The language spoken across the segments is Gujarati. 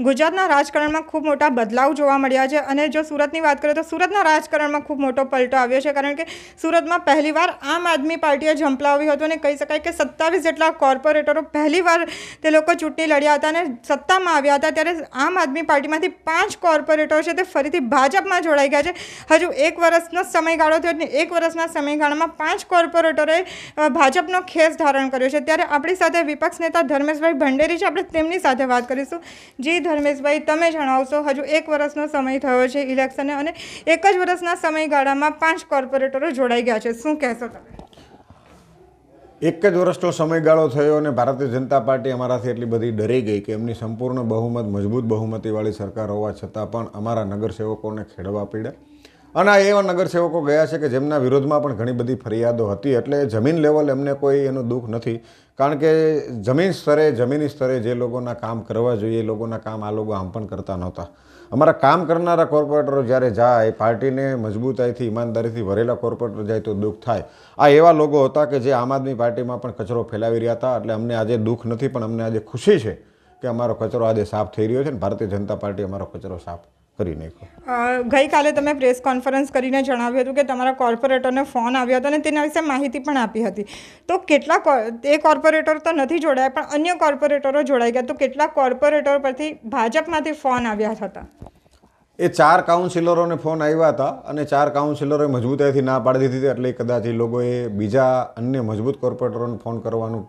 ગુજરાતના રાજકારણમાં ખૂબ મોટા બદલાવ જોવા મળ્યા છે અને જો સુરતની વાત કરીએ તો સુરતના રાજકારણમાં ખૂબ મોટો પલટો આવ્યો છે કારણ કે સુરતમાં પહેલીવાર આમ આદમી પાર્ટીએ ઝંપલાવ્યું હતું અને કહી શકાય કે સત્તાવીસ જેટલા કોર્પોરેટરો પહેલીવાર તે લોકો ચૂંટણી લડ્યા હતા અને સત્તામાં આવ્યા હતા ત્યારે આમ આદમી પાર્ટીમાંથી પાંચ કોર્પોરેટરો છે તે ફરીથી ભાજપમાં જોડાઈ ગયા છે હજુ એક વર્ષનો સમયગાળો થયો અને એક વર્ષના સમયગાળામાં પાંચ કોર્પોરેટરોએ ભાજપનો ખેસ ધારણ કર્યો છે ત્યારે આપણી સાથે વિપક્ષ નેતા ધર્મેશભાઈ ભંડેરી છે આપણે તેમની સાથે વાત કરીશું જી ધર્મેશભાઈ તમે જણાવશો હજુ એક વર્ષનો સમય થયો છે ઇલેક્શનને અને એક જ વર્ષના સમયગાળામાં પાંચ કોર્પોરેટરો જોડાઈ ગયા છે શું કહેશો તમે એક જ વર્ષનો સમયગાળો થયો અને ભારતીય જનતા પાર્ટી અમારાથી એટલી બધી ડરી ગઈ કે એમની સંપૂર્ણ બહુમત મજબૂત બહુમતીવાળી સરકાર હોવા છતાં પણ અમારા નગરસેવકોને ખેડવા પીડ્યા અને આ એવા નગરસેવકો ગયા છે કે જેમના વિરોધમાં પણ ઘણી બધી ફરિયાદો હતી એટલે જમીન લેવલ એમને કોઈ એનું દુઃખ નથી કારણ કે જમીન સ્તરે જમીની સ્તરે જે લોકોના કામ કરવા જોઈએ એ લોકોના કામ આ લોકો આમ પણ કરતા નહોતા અમારા કામ કરનારા કોર્પોરેટરો જ્યારે જાય પાર્ટીને મજબૂતાઈથી ઈમાનદારીથી ભરેલા કોર્પોરેટર જાય તો દુઃખ થાય આ એવા લોકો હતા કે જે આમ આદમી પાર્ટીમાં પણ કચરો ફેલાવી રહ્યા હતા એટલે અમને આજે દુઃખ નથી પણ અમને આજે ખુશી છે કે અમારો કચરો આજે સાફ થઈ રહ્યો છે ને ભારતીય જનતા પાર્ટી અમારો કચરો સાફ કરી નાખ્યો ગઈકાલે તમે પ્રેસ કોન્ફરન્સ કરીને જણાવ્યું હતું કે તમારા કોર્પોરેટરને ફોન આવ્યો હતો અને તેના વિશે માહિતી પણ આપી હતી તો કેટલા એ કોર્પોરેટર તો નથી જોડાયા પણ અન્ય કોર્પોરેટરો જોડાઈ ગયા તો કેટલા કોર્પોરેટર પરથી ભાજપમાંથી ફોન આવ્યા હતા એ ચાર કાઉન્સિલરોને ફોન આવ્યા હતા અને ચાર કાઉન્સિલરોએ મજબૂતાઈથી ના પાડી દીધી હતી એટલે કદાચ એ લોકોએ બીજા અન્ય મજબૂત કોર્પોરેટરોને ફોન કરવાનું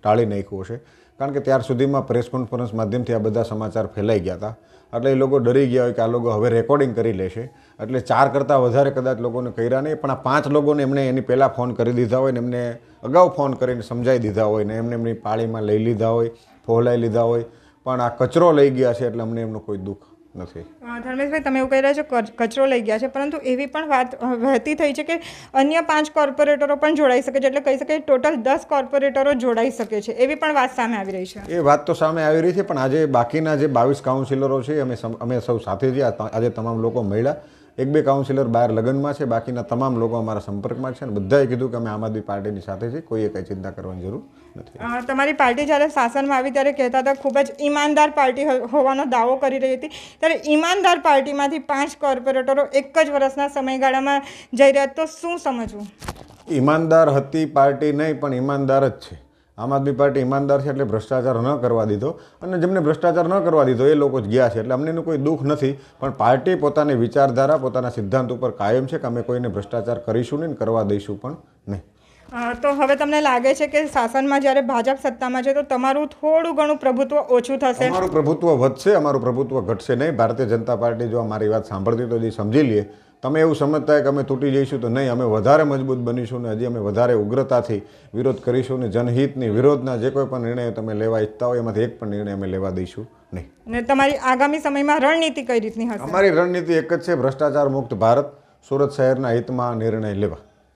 ટાળી નાખ્યું હશે કારણ કે ત્યાર સુધીમાં પ્રેસ કોન્ફરન્સ માધ્યમથી આ બધા સમાચાર ફેલાઈ ગયા હતા એટલે એ લોકો ડરી ગયા હોય કે આ લોકો હવે રેકોર્ડિંગ કરી લેશે એટલે ચાર કરતાં વધારે કદાચ લોકોને કર્યા નહીં પણ આ પાંચ લોકોને એમણે એની પહેલાં ફોન કરી દીધા હોય ને એમને અગાઉ ફોન કરીને સમજાવી દીધા હોય ને એમને એમની પાળીમાં લઈ લીધા હોય ફોહલાઈ લીધા હોય પણ આ કચરો લઈ ગયા છે એટલે અમને એમનું કોઈ દુઃખ નથી ધર્મેશભાઈ તમે એવું કહી રહ્યા છો કચરો લઈ ગયા છે પરંતુ એવી પણ વાત વહેતી થઈ છે કે અન્ય પાંચ કોર્પોરેટરો પણ જોડાઈ શકે છે એટલે કહી શકાય ટોટલ દસ કોર્પોરેટરો જોડાઈ શકે છે એવી પણ વાત સામે આવી રહી છે એ વાત તો સામે આવી રહી છે પણ આજે બાકીના જે બાવીસ કાઉન્સિલરો છે અમે અમે સૌ સાથે જ આજે તમામ લોકો મળ્યા એક બે કાઉન્સિલર બહાર લગ્નમાં છે બાકીના તમામ લોકો અમારા સંપર્કમાં છે અને બધાએ કીધું કે અમે આમ આદમી પાર્ટીની સાથે છે કોઈએ કંઈ ચિંતા કરવાની જરૂર નથી તમારી પાર્ટી જ્યારે શાસનમાં આવી ત્યારે કહેતા હતા ખૂબ જ ઈમાનદાર પાર્ટી હોવાનો દાવો કરી રહી હતી ત્યારે ઈમાનદાર પાર્ટીમાંથી પાંચ કોર્પોરેટરો એક જ વર્ષના સમયગાળામાં જઈ રહ્યા તો શું સમજવું ઈમાનદાર હતી પાર્ટી નહીં પણ ઈમાનદાર જ છે આમ આદમી પાર્ટી ઈમાનદાર છે એટલે ભ્રષ્ટાચાર ન કરવા દીધો અને જેમને ભ્રષ્ટાચાર ન કરવા દીધો એ લોકો જ ગયા છે એટલે અમને એનું કોઈ દુઃખ નથી પણ પાર્ટી પોતાની વિચારધારા પોતાના સિદ્ધાંત ઉપર કાયમ છે કે અમે કોઈને ભ્રષ્ટાચાર કરીશું નહીં કરવા દઈશું પણ નહીં તો હવે તમને લાગે છે કે શાસનમાં જ્યારે ભાજપ સત્તામાં છે તો તમારું થોડું ઘણું પ્રભુત્વ ઓછું થશે અમારું પ્રભુત્વ વધશે અમારું પ્રભુત્વ ઘટશે નહીં ભારતીય જનતા પાર્ટી જો અમારી વાત સાંભળતી તો જે સમજી લઈએ તમે એવું સમજતા કે અમે તૂટી જઈશું તો નહીં અમે વધારે મજબૂત બનીશું ને હજી અમે વધારે ઉગ્રતાથી વિરોધ કરીશું ને જનહિતની વિરોધના જે કોઈ પણ નિર્ણય તમે લેવા ઈચ્છતા હોય એમાંથી એક પણ નિર્ણય અમે લેવા દઈશું નહીં તમારી આગામી સમયમાં રણનીતિ કઈ રીતની અમારી રણનીતિ એક જ છે ભ્રષ્ટાચાર મુક્ત ભારત સુરત શહેરના હિતમાં નિર્ણય લેવા